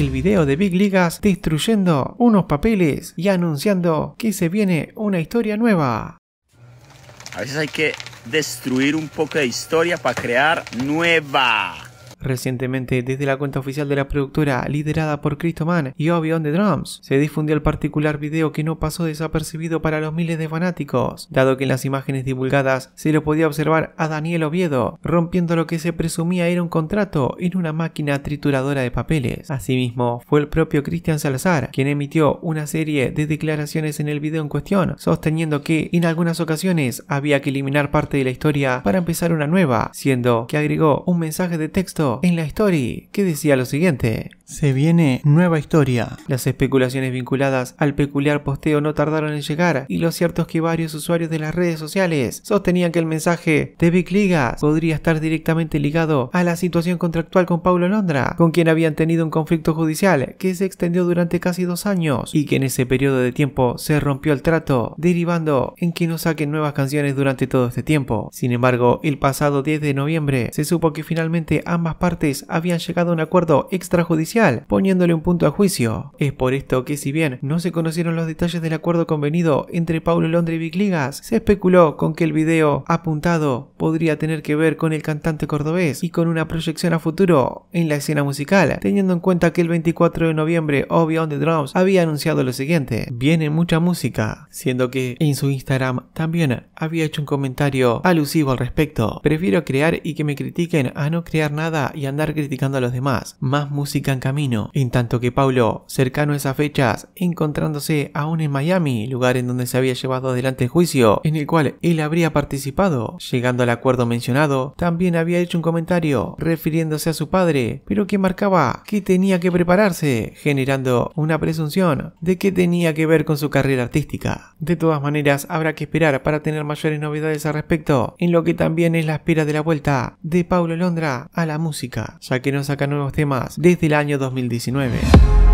el video de Big Ligas destruyendo unos papeles y anunciando que se viene una historia nueva. A veces hay que destruir un poco de historia para crear nueva. Recientemente, desde la cuenta oficial de la productora, liderada por Man y Obi wan the Drums, se difundió el particular video que no pasó desapercibido para los miles de fanáticos, dado que en las imágenes divulgadas se lo podía observar a Daniel Oviedo rompiendo lo que se presumía era un contrato en una máquina trituradora de papeles. Asimismo, fue el propio Cristian Salazar quien emitió una serie de declaraciones en el video en cuestión, sosteniendo que en algunas ocasiones había que eliminar parte de la historia para empezar una nueva, siendo que agregó un mensaje de texto en la story que decía lo siguiente. Se viene nueva historia. Las especulaciones vinculadas al peculiar posteo no tardaron en llegar y lo cierto es que varios usuarios de las redes sociales sostenían que el mensaje de Big Ligas podría estar directamente ligado a la situación contractual con Paulo Londra, con quien habían tenido un conflicto judicial que se extendió durante casi dos años y que en ese periodo de tiempo se rompió el trato, derivando en que no saquen nuevas canciones durante todo este tiempo. Sin embargo, el pasado 10 de noviembre se supo que finalmente ambas partes habían llegado a un acuerdo extrajudicial poniéndole un punto a juicio. Es por esto que si bien no se conocieron los detalles del acuerdo convenido entre Paulo Londra y Big Ligas, se especuló con que el video apuntado podría tener que ver con el cantante cordobés y con una proyección a futuro en la escena musical, teniendo en cuenta que el 24 de noviembre Obi on the Drums había anunciado lo siguiente, viene mucha música, siendo que en su Instagram también había hecho un comentario alusivo al respecto, prefiero crear y que me critiquen a no crear nada y andar criticando a los demás, más música en camino, en tanto que Paulo, cercano a esas fechas, encontrándose aún en Miami, lugar en donde se había llevado adelante el juicio, en el cual él habría participado, llegando al acuerdo mencionado, también había hecho un comentario refiriéndose a su padre, pero que marcaba que tenía que prepararse, generando una presunción de que tenía que ver con su carrera artística. De todas maneras, habrá que esperar para tener mayores novedades al respecto, en lo que también es la espera de la vuelta de Paulo Londra a la música, ya que no saca nuevos temas desde el año 2019.